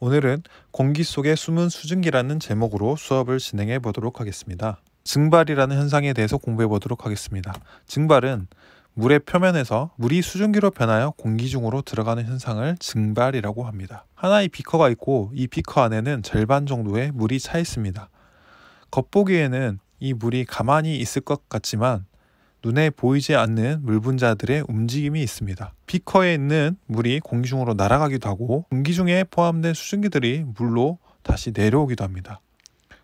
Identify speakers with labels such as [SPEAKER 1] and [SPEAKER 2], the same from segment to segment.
[SPEAKER 1] 오늘은 공기 속의 숨은 수증기라는 제목으로 수업을 진행해 보도록 하겠습니다. 증발이라는 현상에 대해서 공부해 보도록 하겠습니다. 증발은 물의 표면에서 물이 수증기로 변하여 공기 중으로 들어가는 현상을 증발이라고 합니다. 하나의 비커가 있고 이 비커 안에는 절반 정도의 물이 차 있습니다. 겉보기에는 이 물이 가만히 있을 것 같지만 눈에 보이지 않는 물분자들의 움직임이 있습니다. 피커에 있는 물이 공기 중으로 날아가기도 하고 공기 중에 포함된 수증기들이 물로 다시 내려오기도 합니다.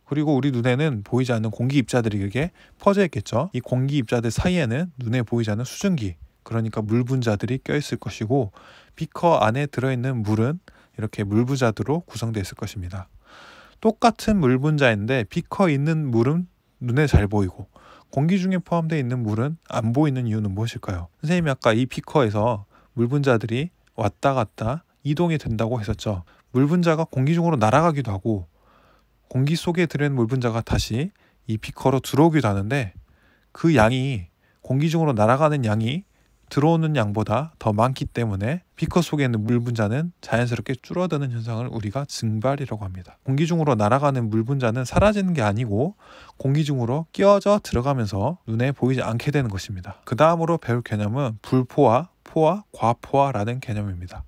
[SPEAKER 1] 그리고 우리 눈에는 보이지 않는 공기 입자들이 게 퍼져 있겠죠. 이 공기 입자들 사이에는 눈에 보이지 않는 수증기, 그러니까 물 분자들이 껴있을 것이고 비커 안에 들어있는 물은 이렇게 물 분자들로 구성되어 있을 것입니다. 똑같은 물 분자인데 비커 있는 물은 눈에 잘 보이고 공기 중에 포함되어 있는 물은 안 보이는 이유는 무엇일까요? 선생님이 아까 이 피커에서 물 분자들이 왔다 갔다 이동이 된다고 했었죠. 물 분자가 공기 중으로 날아가기도 하고 공기 속에 들어있는 물 분자가 다시 이 피커로 들어오기도 하는데 그 양이 공기 중으로 날아가는 양이 들어오는 양보다 더 많기 때문에 비커 속에 있는 물 분자는 자연스럽게 줄어드는 현상을 우리가 증발이라고 합니다. 공기 중으로 날아가는 물 분자는 사라지는 게 아니고 공기 중으로 끼어져 들어가면서 눈에 보이지 않게 되는 것입니다. 그 다음으로 배울 개념은 불포화, 포화, 과포화라는 개념입니다.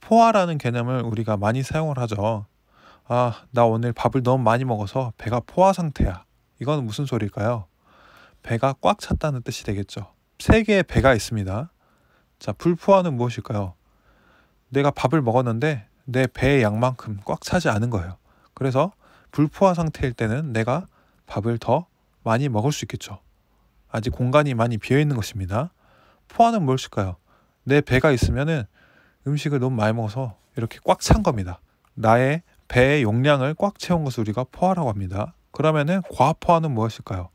[SPEAKER 1] 포화라는 개념을 우리가 많이 사용을 하죠. 아, 나 오늘 밥을 너무 많이 먹어서 배가 포화 상태야. 이건 무슨 소리일까요? 배가 꽉 찼다는 뜻이 되겠죠. 세개의 배가 있습니다. 자, 불포화는 무엇일까요? 내가 밥을 먹었는데 내 배의 양만큼 꽉 차지 않은 거예요. 그래서 불포화 상태일 때는 내가 밥을 더 많이 먹을 수 있겠죠. 아직 공간이 많이 비어 있는 것입니다. 포화는 무엇일까요? 내 배가 있으면은 음식을 너무 많이 먹어서 이렇게 꽉 찬 겁니다. 나의 배의 용량을 꽉 채운 것을 우리가 포화라고 합니다. 그러면은 과포화는 무엇일까요?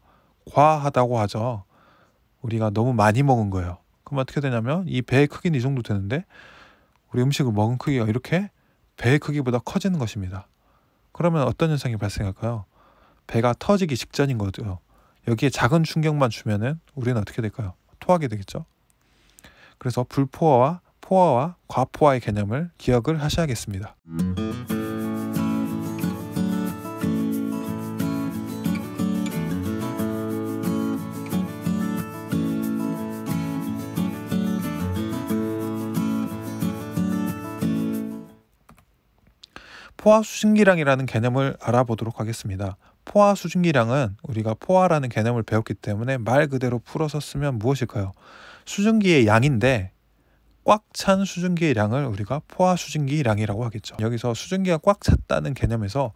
[SPEAKER 1] 과하다고 하죠. 우리가 너무 많이 먹은 거예요. 그럼 어떻게 되냐면 이 배의 크기는 이 정도 되는데 우리 음식을 먹은 크기가 이렇게 배의 크기보다 커지는 것입니다. 그러면 어떤 현상이 발생할까요? 배가 터지기 직전인 거죠. 여기에 작은 충격만 주면은 우리는 어떻게 될까요? 토하게 되겠죠. 그래서 불포화와 포화와 과포화의 개념을 기억을 하셔야겠습니다. 포화 수증기량이라는 개념을 알아보도록 하겠습니다. 포화 수증기량은 우리가 포화라는 개념을 배웠기 때문에 말 그대로 풀어서 쓰면 무엇일까요? 수증기의 양인데 꽉 찬 수증기의 양을 우리가 포화 수증기량이라고 하겠죠. 여기서 수증기가 꽉 찼다는 개념에서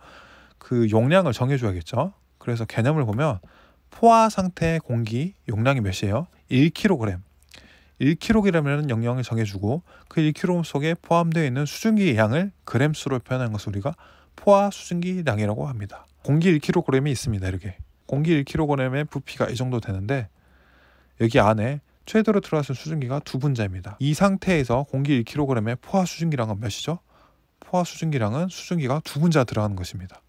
[SPEAKER 1] 그 용량을 정해줘야겠죠. 그래서 개념을 보면 포화 상태의 공기 용량이 몇이에요? 1kg. 1kg이라는 영역을 정해주고 그 1kg 속에 포함되어 있는 수증기 양을 그램 수로 표현한 것을 우리가 포화 수증기량이라고 합니다. 공기 1kg이 있습니다. 이렇게 공기 1kg의 부피가 이 정도 되는데 여기 안에 최대로 들어가는 수증기가 두 분자입니다. 이 상태에서 공기 1kg의 포화 수증기량은 몇이죠? 포화 수증기량은 수증기가 두 분자 들어가는 것입니다.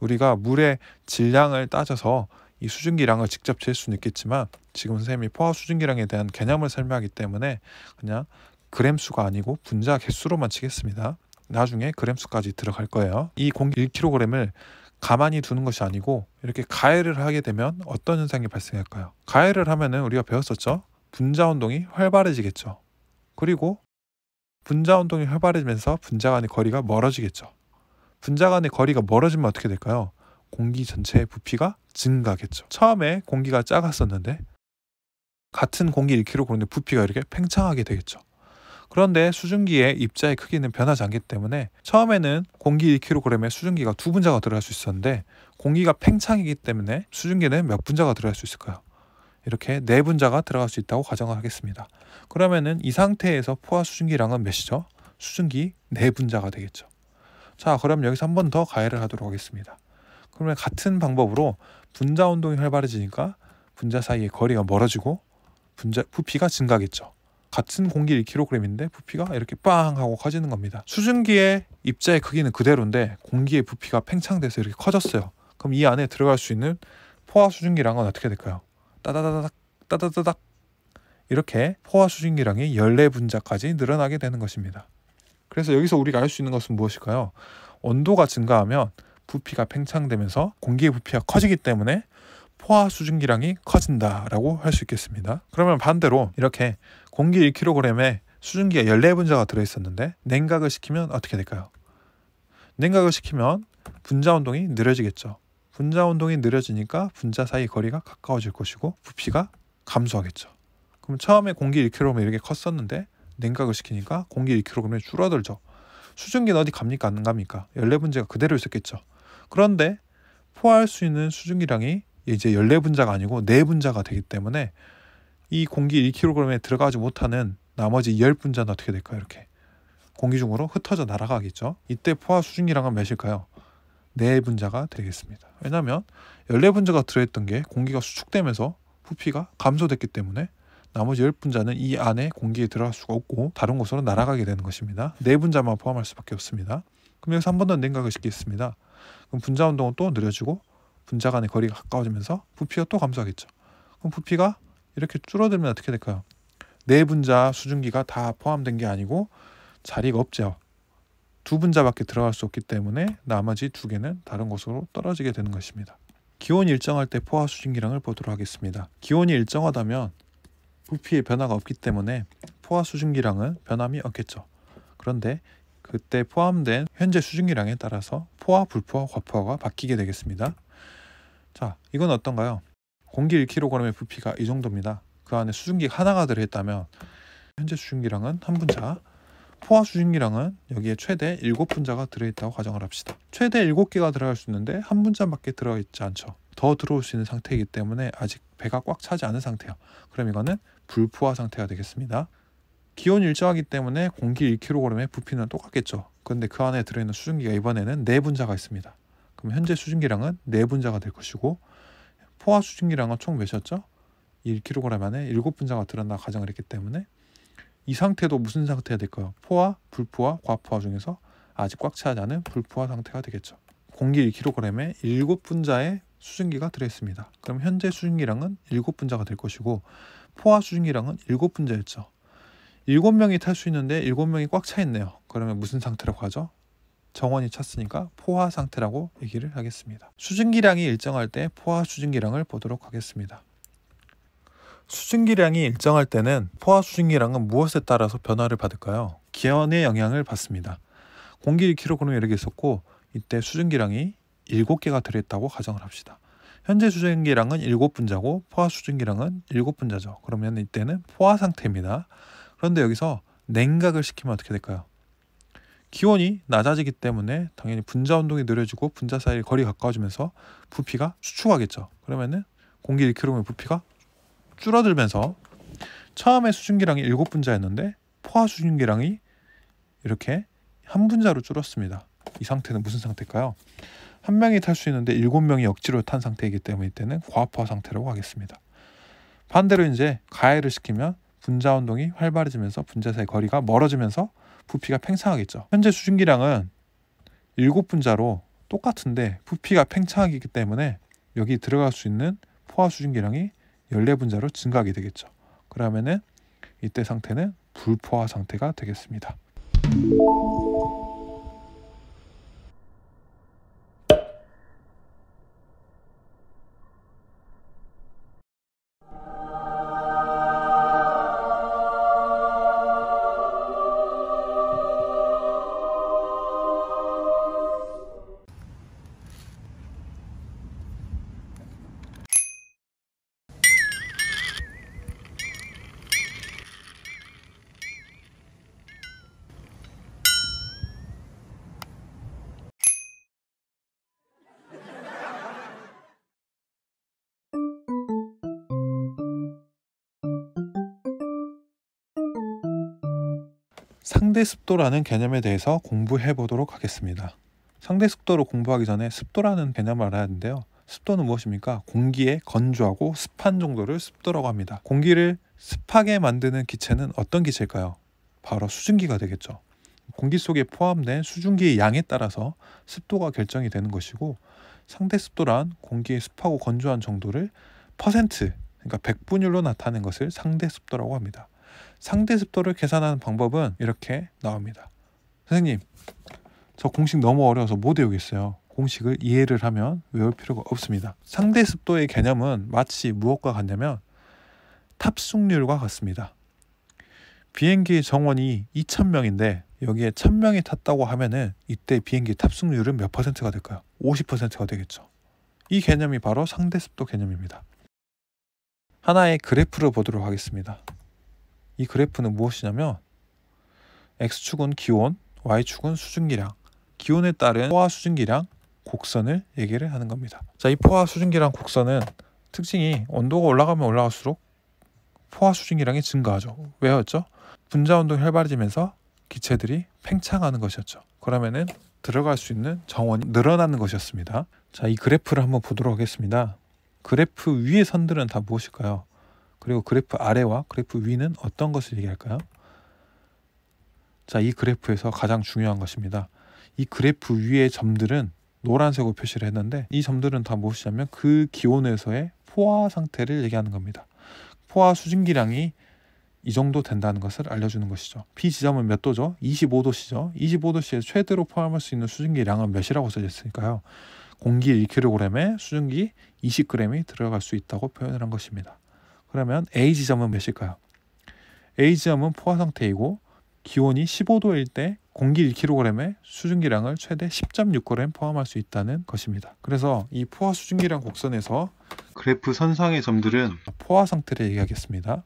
[SPEAKER 1] 우리가 물의 질량을 따져서 이 수증기량을 직접 지을 수는 있겠지만 지금 선생님이 포화 수증기량에 대한 개념을 설명하기 때문에 그냥 그램 수가 아니고 분자 개수로만 치겠습니다. 나중에 그램 수까지 들어갈 거예요. 이 공기 1kg을 가만히 두는 것이 아니고 이렇게 가해를 하게 되면 어떤 현상이 발생할까요? 가해를 하면은 우리가 배웠었죠. 분자 운동이 활발해지겠죠. 그리고 분자 운동이 활발해지면서 분자 간의 거리가 멀어지겠죠. 분자 간의 거리가 멀어지면 어떻게 될까요? 공기 전체의 부피가 증가겠죠. 처음에 공기가 작았었는데 같은 공기 1kg 그런데 부피가 이렇게 팽창하게 되겠죠. 그런데 수증기의 입자의 크기는 변하지 않기 때문에 처음에는 공기 1kg에 수증기가 두 분자가 들어갈 수 있었는데 공기가 팽창이기 때문에 수증기는 몇 분자가 들어갈 수 있을까요? 이렇게 네 분자가 들어갈 수 있다고 가정을 하겠습니다. 그러면은 이 상태에서 포화 수증기랑은 몇이죠? 수증기 네 분자가 되겠죠. 자, 그럼 여기서 한 번 더가열을 하도록 하겠습니다. 그러면 같은 방법으로 분자 운동이 활발해지니까 분자 사이의 거리가 멀어지고 분자 부피가 증가겠죠. 하 같은 공기 1kg인데 부피가 이렇게 빵 하고 커지는 겁니다. 수증기의 입자의 크기는 그대로인데 공기의 부피가 팽창돼서 이렇게 커졌어요. 그럼 이 안에 들어갈 수 있는 포화 수증기량은 어떻게 될까요? 따다다닥 따다다닥 이렇게 포화 수증기량이 1 4 분자까지 늘어나게 되는 것입니다. 그래서 여기서 우리가 알 수 있는 것은 무엇일까요? 온도가 증가하면 부피가 팽창되면서 공기의 부피가 커지기 때문에 포화 수증기량이 커진다라고 할 수 있겠습니다. 그러면 반대로 이렇게 공기 1kg에 수증기가 14분자가 들어있었는데 냉각을 시키면 어떻게 될까요? 냉각을 시키면 분자 운동이 느려지겠죠. 분자 운동이 느려지니까 분자 사이 거리가 가까워질 것이고 부피가 감소하겠죠. 그럼 처음에 공기 1kg 이렇게 컸었는데 냉각을 시키니까 공기 1kg이 줄어들죠. 수증기는 어디 갑니까? 안 갑니까? 열네 분제가 그대로 있었겠죠. 그런데 포화할 수 있는 수증기량이 이제 14분자가 아니고 4분자가 되기 때문에 이 공기 1kg에 들어가지 못하는 나머지 10분자는 어떻게 될까요? 이렇게 공기 중으로 흩어져 날아가겠죠. 이때 포화 수증기량은 몇일까요? 4분자가 되겠습니다. 왜냐하면 14분자가 들어있던 게 공기가 수축되면서 부피가 감소됐기 때문에 나머지 10분자는 이 안에 공기에 들어갈 수가 없고 다른 곳으로 날아가게 되는 것입니다. 4분자만 포함할 수밖에 없습니다. 그럼 여기서 한 번 더 냉각을 시키겠습니다. 그럼 분자 운동은 또 느려지고 분자 간의 거리가 가까워지면서 부피가 또 감소하겠죠. 그럼 부피가 이렇게 줄어들면 어떻게 될까요? 네 분자 수증기가 다 포함된 게 아니고 자리가 없죠. 두 분자밖에 들어갈 수 없기 때문에 나머지 두 개는 다른 곳으로 떨어지게 되는 것입니다. 기온이 일정할 때 포화 수증기량을 보도록 하겠습니다. 기온이 일정하다면 부피의 변화가 없기 때문에 포화 수증기량은 변함이 없겠죠. 그런데 그때 포함된 현재 수증기량에 따라서 포화, 불포화, 과포화가 바뀌게 되겠습니다. 자, 이건 어떤가요? 공기 1kg의 부피가 이 정도입니다. 그 안에 수증기 하나가 들어있다면 현재 수증기량은 한 분자, 포화 수증기량은 여기에 최대 7분자가 들어있다고 가정을 합시다. 최대 7개가 들어갈 수 있는데 한 분자밖에 들어있지 않죠. 더 들어올 수 있는 상태이기 때문에 아직 배가 꽉 차지 않은 상태예요. 그럼 이거는 불포화 상태가 되겠습니다. 기온 일정하기 때문에 공기 1kg의 부피는 똑같겠죠. 그런데 그 안에 들어있는 수증기가 이번에는 네 분자가 있습니다. 그럼 현재 수증기량은 네 분자가 될 것이고 포화 수증기량은 총 몇이었죠? 1kg 안에 7분자가 들었나 가정을 했기 때문에 이 상태도 무슨 상태가 될까요? 포화, 불포화, 과포화 중에서 아직 꽉 차지 않은 불포화 상태가 되겠죠. 공기 1kg에 7분자의 수증기가 들어있습니다. 그럼 현재 수증기량은 7분자가 될 것이고 포화 수증기량은 7분자였죠. 일곱 명이 탈 수 있는데 일곱 명이 꽉 차 있네요. 그러면 무슨 상태라고 하죠? 정원이 찼으니까 포화 상태라고 얘기를 하겠습니다. 수증기량이 일정할 때 포화 수증기량을 보도록 하겠습니다. 수증기량이 일정할 때는 포화 수증기량은 무엇에 따라서 변화를 받을까요? 기온의 영향을 받습니다. 공기 1kg 이렇게 있었고 이때 수증기량이 7개가 들어있다고 가정을 합시다. 현재 수증기량은 7분자고 포화 수증기량은 7분자죠. 그러면 이때는 포화 상태입니다. 그런데 여기서 냉각을 시키면 어떻게 될까요? 기온이 낮아지기 때문에 당연히 분자 운동이 느려지고 분자 사이의 거리가 가까워지면서 부피가 수축하겠죠. 그러면은 공기 1kg의 부피가 줄어들면서 처음에 수증기량이 7분자였는데 포화 수증기량이 이렇게 한 분자로 줄었습니다. 이 상태는 무슨 상태일까요? 한 명이 탈 수 있는데 일곱 명이 억지로 탄 상태이기 때문에 이때는 과포화 상태라고 하겠습니다. 반대로 이제 가해를 시키면 분자 운동이 활발해지면서 분자사의 거리가 멀어지면서 부피가 팽창하겠죠. 현재 수증기량은 7분자로 똑같은데 부피가 팽창하기 때문에 여기 들어갈 수 있는 포화 수증기량이 14분자로 증가하게 되겠죠. 그러면은 이때 상태는 불포화 상태가 되겠습니다. 상대 습도라는 개념에 대해서 공부해 보도록 하겠습니다. 상대 습도로 공부하기 전에 습도라는 개념을 알아야 하는데요. 습도는 무엇입니까? 공기의 건조하고 습한 정도를 습도라고 합니다. 공기를 습하게 만드는 기체는 어떤 기체일까요? 바로 수증기가 되겠죠. 공기 속에 포함된 수증기의 양에 따라서 습도가 결정이 되는 것이고 상대 습도란 공기의 습하고 건조한 정도를 퍼센트, 그러니까 백분율로 나타낸 것을 상대 습도라고 합니다. 상대 습도를 계산하는 방법은 이렇게 나옵니다. 선생님, 저 공식 너무 어려워서 못 외우겠어요. 공식을 이해를 하면 외울 필요가 없습니다. 상대 습도의 개념은 마치 무엇과 같냐면 탑승률과 같습니다. 비행기 정원이 2,000명인데 여기에 1,000명이 탔다고 하면은 이때 비행기 탑승률은 몇 퍼센트가 될까요? 50%가 되겠죠. 이 개념이 바로 상대습도 개념입니다. 하나의 그래프를 보도록 하겠습니다. 이 그래프는 무엇이냐면 x축은 기온, y축은 수증기량, 기온에 따른 포화 수증기량 곡선을 얘기를 하는 겁니다. 자, 이 포화 수증기량 곡선은 특징이 온도가 올라가면 올라갈수록 포화 수증기량이 증가하죠. 왜였죠? 분자 운동 활발해지면서 기체들이 팽창하는 것이었죠. 그러면은 들어갈 수 있는 정원이 늘어나는 것이었습니다. 자, 이 그래프를 한번 보도록 하겠습니다. 그래프 위의 선들은 다 무엇일까요? 그리고 그래프 아래와 그래프 위는 어떤 것을 얘기할까요? 자, 이 그래프에서 가장 중요한 것입니다. 이 그래프 위의 점들은 노란색으로 표시를 했는데 이 점들은 다 무엇이냐면 그 기온에서의 포화 상태를 얘기하는 겁니다. 포화 수증기량이 이 정도 된다는 것을 알려주는 것이죠. P 지점은 몇 도죠? 2 5도씨죠 25도씨에 최대로 포함할 수 있는 수증기량은 몇이라고 써져 있으니까요. 공기 1kg에 수증기 20g이 들어갈 수 있다고 표현을 한 것입니다. 그러면 A 지점은 몇일까요? A 지점은 포화 상태이고 기온이 15도일 때 공기 1kg에 수증기량을 최대 10.6g 포함할 수 있다는 것입니다. 그래서 이 포화 수증기량 곡선에서 그래프 선상의 점들은 포화 상태를 얘기하겠습니다.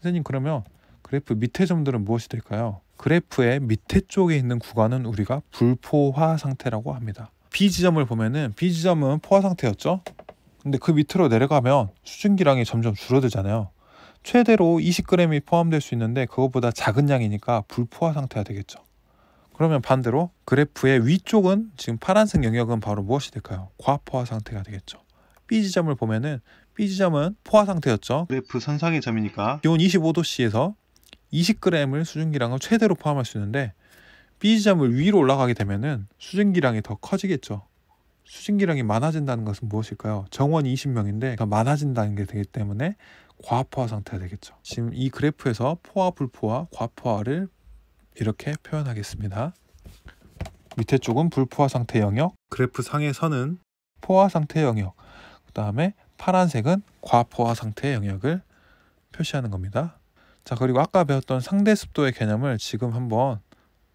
[SPEAKER 1] 선생님 그러면 그래프 밑에 점들은 무엇이 될까요? 그래프의 밑에 쪽에 있는 구간은 우리가 불포화 상태라고 합니다. B 지점을 보면은 B 지점은 포화 상태였죠. 근데 그 밑으로 내려가면 수증기량이 점점 줄어들잖아요. 최대로 20g이 포함될 수 있는데 그것보다 작은 양이니까 불포화 상태가 되겠죠. 그러면 반대로 그래프의 위쪽은 지금 파란색 영역은 바로 무엇이 될까요? 과포화 상태가 되겠죠. B 지점을 보면은 B 지점은 포화 상태였죠. 그래프 선상의 점이니까 기온 25도씨에서 20g을 수증기량을 최대로 포함할 수 있는데 B 지점을 위로 올라가게 되면은 수증기량이 더 커지겠죠. 수신기량이 많아진다는 것은 무엇일까요? 정원이 20명인데 많아진다는 게 되기 때문에 과포화 상태가 되겠죠. 지금 이 그래프에서 포화, 불포화, 과포화를 이렇게 표현하겠습니다. 밑에 쪽은 불포화 상태 영역, 그래프 상에서는 포화 상태 영역, 그 다음에 파란색은 과포화 상태 영역을 표시하는 겁니다. 자 그리고 아까 배웠던 상대 습도의 개념을 지금 한번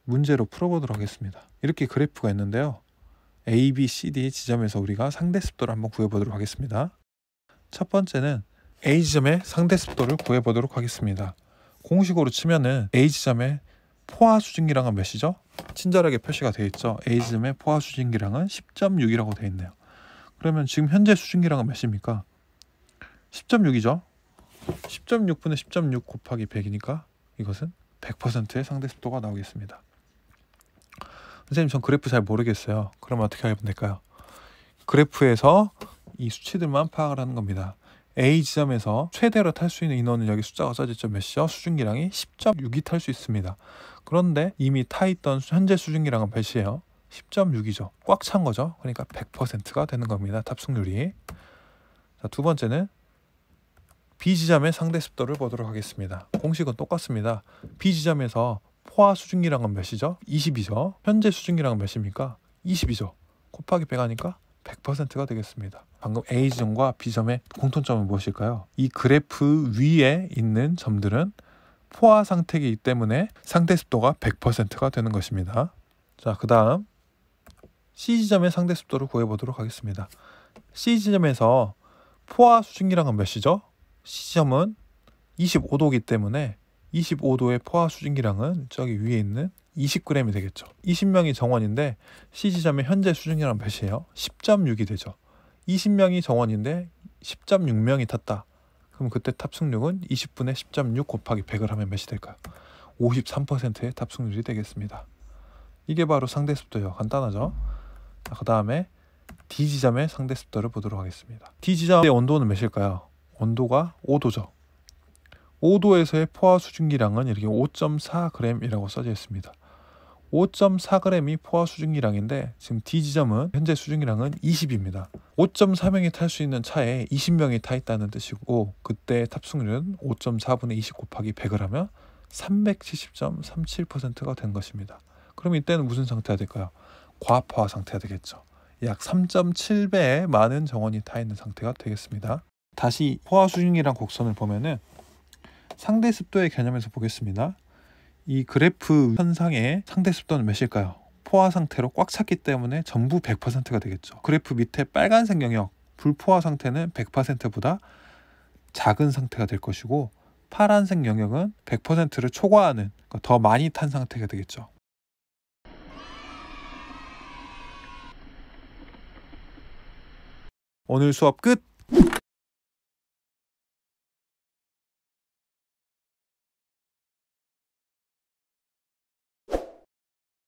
[SPEAKER 1] 문제로 풀어보도록 하겠습니다. 이렇게 그래프가 있는데요. A, B, C, D 지점에서 우리가 상대 습도를 한번 구해보도록 하겠습니다. 첫 번째는 A 지점의 상대 습도를 구해보도록 하겠습니다. 공식으로 치면은 A 지점의 포화 수증기량은 몇이죠? 친절하게 표시가 되어 있죠. A 지점의 포화 수증기량은 10.6이라고 되어 있네요. 그러면 지금 현재 수증기량은 몇입니까? 10.6이죠. 10.6분의 10.6 곱하기 100이니까 이것은 100%의 상대 습도가 나오겠습니다. 선생님 전 그래프 잘 모르겠어요. 그럼 어떻게 하면 될까요? 그래프에서 이 수치들만 파악을 하는 겁니다. A 지점에서 최대로 탈 수 있는 인원은 여기 숫자가 써져있죠 몇이죠 수증기량이 10.6이 탈 수 있습니다. 그런데 이미 타 있던 현재 수증기량은 몇이에요? 10.6이죠. 꽉 찬 거죠. 그러니까 100%가 되는 겁니다. 탑승률이. 자, 두 번째는 B 지점의 상대 습도를 보도록 하겠습니다. 공식은 똑같습니다. B 지점에서 포화 수증기량은 몇이죠? 20이죠. 현재 수증기량은 몇입니까? 20이죠. 곱하기 100하니까 100%가 되겠습니다. 방금 A점과 B점의 공통점은 무엇일까요? 이 그래프 위에 있는 점들은 포화 상태이기 때문에 상대 습도가 100%가 되는 것입니다. 자, 그 다음 C 지점의 상대 습도를 구해보도록 하겠습니다. C 지점에서 포화 수증기량은 몇이죠? C 지점은 25도이기 때문에 25도의 포화 수증기량은 저기 위에 있는 20g이 되겠죠. 20명이 정원인데 C 지점의 현재 수증기랑 몇이에요? 10.6이 되죠. 20명이 정원인데 10.6명이 탔다. 그럼 그때 탑승률은 20분에 10.6 곱하기 100을 하면 몇이 될까요? 53%의 탑승률이 되겠습니다. 이게 바로 상대 습도예요. 간단하죠? 그 다음에 D 지점의 상대 습도를 보도록 하겠습니다. D 지점의 온도는 몇일까요? 온도가 5도죠. 5도에서의 포화 수증기량은 이렇게 5.4g이라고 써져 있습니다. 5.4g이 포화 수증기량인데 지금 D 지점은 현재 수증기량은 20입니다. 5.4명이 탈 수 있는 차에 20명이 타 있다는 뜻이고 그때 탑승률은 5.4분의 20 곱하기 100을 하면 370.37%가 된 것입니다. 그럼 이때는 무슨 상태가 될까요? 과포화 상태가 되겠죠. 약 3.7배의 많은 정원이 타 있는 상태가 되겠습니다. 다시 포화 수증기량 곡선을 보면은 상대 습도의 개념에서 보겠습니다. 이 그래프 현상의 상대 습도는 몇일까요? 포화 상태로 꽉 찼기 때문에 전부 100%가 되겠죠. 그래프 밑에 빨간색 영역, 불포화 상태는 100%보다 작은 상태가 될 것이고 파란색 영역은 100%를 초과하는 그러니까 더 많이 탄 상태가 되겠죠. 오늘 수업 끝!